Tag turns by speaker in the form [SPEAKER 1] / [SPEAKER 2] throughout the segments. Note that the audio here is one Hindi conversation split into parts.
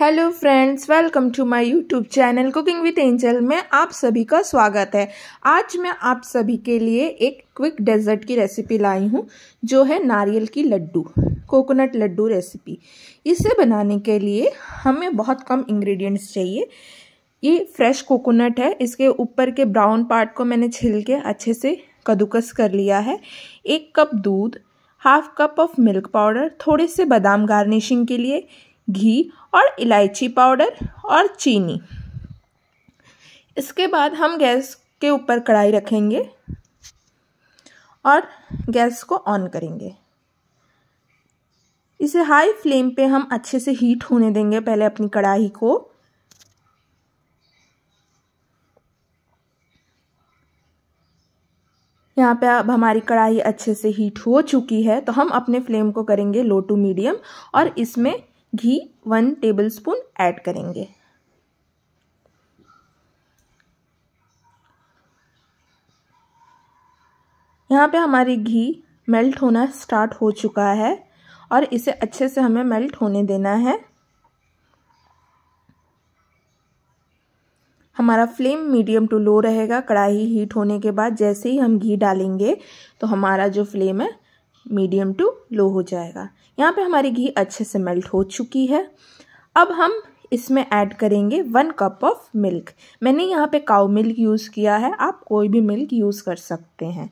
[SPEAKER 1] hello friends welcome to my YouTube channel cooking with Angel में आप सभी का स्वागत है आज मैं आप सभी के लिए एक क्विक डेजर्ट की रेसिपी लाई हूँ जो है नारियल की लड्डू कोकोनट लड्डू रेसिपी इसे बनाने के लिए हमें बहुत कम इंग्रेडिएंट्स चाहिए ये फ्रेश कोकोनट है इसके ऊपर के ब्राउन पार्ट को मैंने छिल के अच्छे से कद्दूकस कर लिया है एक कप दूध half cup of milk powder थोड़े से बादाम गार्निशिंग के लिए घी और इलायची पाउडर और चीनी इसके बाद हम गैस के ऊपर कढ़ाई रखेंगे और गैस को ऑन करेंगे इसे हाई फ्लेम पे हम अच्छे से हीट होने देंगे पहले अपनी कढ़ाई को यहाँ पे अब हमारी कढ़ाई अच्छे से हीट हो चुकी है तो हम अपने फ्लेम को करेंगे लो टू मीडियम और इसमें घी वन टेबलस्पून ऐड करेंगे यहाँ पे हमारी घी मेल्ट होना स्टार्ट हो चुका है और इसे अच्छे से हमें मेल्ट होने देना है हमारा फ्लेम मीडियम टू लो रहेगा कढ़ाई हीट होने के बाद जैसे ही हम घी डालेंगे तो हमारा जो फ्लेम है मीडियम टू लो हो जाएगा यहाँ पे हमारी घी अच्छे से मेल्ट हो चुकी है अब हम इसमें ऐड करेंगे वन कप ऑफ मिल्क मैंने यहाँ पे काउ मिल्क यूज़ किया है आप कोई भी मिल्क यूज़ कर सकते हैं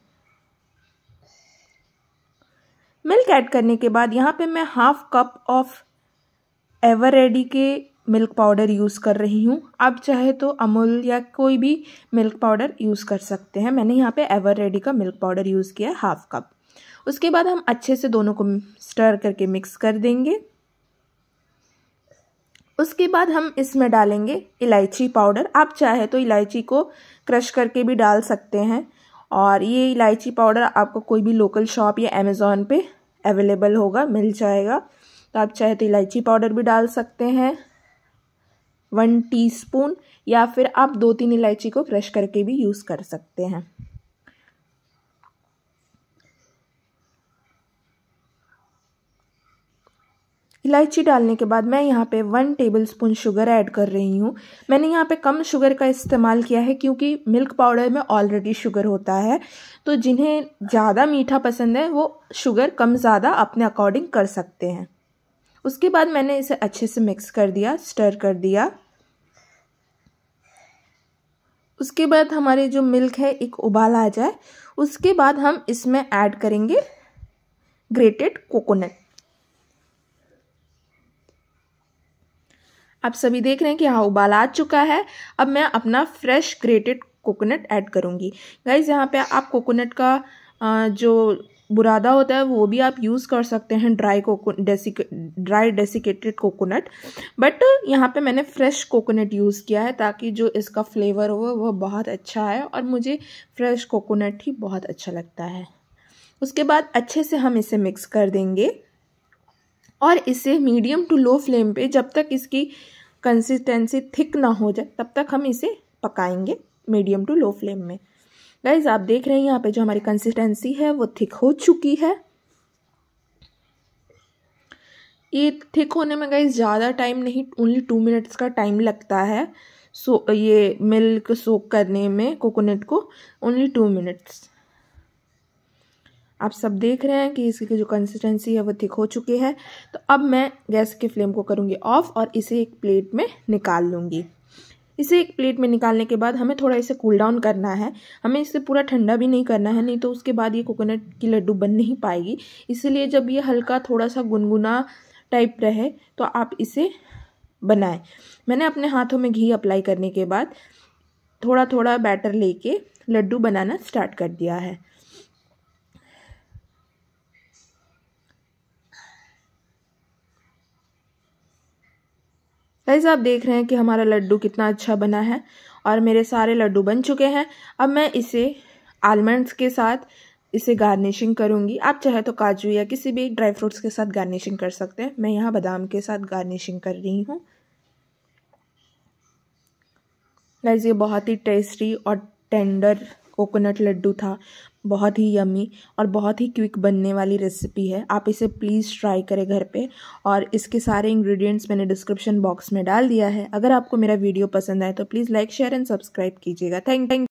[SPEAKER 1] मिल्क ऐड करने के बाद यहाँ पे मैं half cup of ever ready के मिल्क पाउडर यूज़ कर रही हूँ आप चाहे तो अमूल या कोई भी मिल्क पाउडर यूज़ कर सकते हैं मैंने यहाँ पे एवर रेडी का मिल्क पाउडर यूज़ किया है हाफ कप उसके बाद हम अच्छे से दोनों को स्टर करके मिक्स कर देंगे उसके बाद हम इसमें डालेंगे इलायची पाउडर आप चाहे तो इलायची को क्रश करके भी डाल सकते हैं और ये इलायची पाउडर आपको कोई भी लोकल शॉप या अमेज़ोन पे अवेलेबल होगा मिल जाएगा तो आप चाहे तो इलायची पाउडर भी डाल सकते हैं वन टीस्पून या फिर आप दो तीन इलायची को क्रश करके भी यूज़ कर सकते हैं इलायची डालने के बाद मैं यहाँ पे one tablespoon sugar add कर रही हूँ मैंने यहाँ पे कम शुगर का इस्तेमाल किया है क्योंकि मिल्क पाउडर में ऑलरेडी शुगर होता है तो जिन्हें ज़्यादा मीठा पसंद है वो शुगर कम ज़्यादा अपने अकॉर्डिंग कर सकते हैं उसके बाद मैंने इसे अच्छे से मिक्स कर दिया स्टर कर दिया उसके बाद हमारे जो मिल्क है एक उबाल आ जाए उसके बाद हम इसमें ऐड करेंगे ग्रेटेड कोकोनट आप सभी देख रहे हैं कि हाँ उबाल आ चुका है अब मैं अपना फ्रेश ग्रेटेड कोकोनट ऐड करूँगी गाइज यहाँ पे आप कोकोनट का जो बुरादा होता है वो भी आप यूज़ कर सकते हैं dry coco desic dry desiccated coconut but यहाँ पे मैंने फ्रेश कोकोनट यूज़ किया है ताकि जो इसका फ्लेवर हो वह बहुत अच्छा है और मुझे फ्रेश कोकोनट ही बहुत अच्छा लगता है उसके बाद अच्छे से हम इसे मिक्स कर देंगे और इसे मीडियम टू लो फ्लेम पे जब तक इसकी कंसिस्टेंसी थिक ना हो जाए तब तक हम इसे पकाएंगे मीडियम टू लो फ्लेम में गाइज आप देख रहे हैं यहाँ पे जो हमारी कंसिस्टेंसी है वो थिक हो चुकी है ये थिक होने में गाइज ज़्यादा टाइम नहीं ओनली टू मिनट्स का टाइम लगता है सो ये मिल्क सोक करने में कोकोनट को ओनली टू मिनट्स आप सब देख रहे हैं कि इसकी जो कंसिस्टेंसी है वो थिक हो चुकी है तो अब मैं गैस के फ्लेम को करूँगी ऑफ और इसे एक प्लेट में निकाल लूँगी इसे एक प्लेट में निकालने के बाद हमें थोड़ा इसे कूल डाउन करना है हमें इसे पूरा ठंडा भी नहीं करना है नहीं तो उसके बाद ये कोकोनट की लड्डू बन नहीं पाएगी इसलिए जब ये हल्का थोड़ा सा गुनगुना टाइप रहे तो आप इसे बनाएं मैंने अपने हाथों में घी अप्लाई करने के बाद थोड़ा थोड़ा बैटर लेके लड्डू बनाना स्टार्ट कर दिया है गाइज आप देख रहे हैं कि हमारा लड्डू कितना अच्छा बना है और मेरे सारे लड्डू बन चुके हैं अब मैं इसे आलमंड्स के साथ इसे गार्निशिंग करूंगी आप चाहे तो काजू या किसी भी ड्राई फ्रूट्स के साथ गार्निशिंग कर सकते हैं मैं यहाँ बादाम के साथ गार्निशिंग कर रही हूँ गाइज ये बहुत ही टेस्टी और टेंडर कोकोनट लड्डू था बहुत ही यमी और बहुत ही क्विक बनने वाली रेसिपी है आप इसे प्लीज़ ट्राई करें घर पे और इसके सारे इंग्रेडिएंट्स मैंने डिस्क्रिप्शन बॉक्स में डाल दिया है अगर आपको मेरा वीडियो पसंद आए तो please like share and subscribe कीजिएगा थैंक थैंक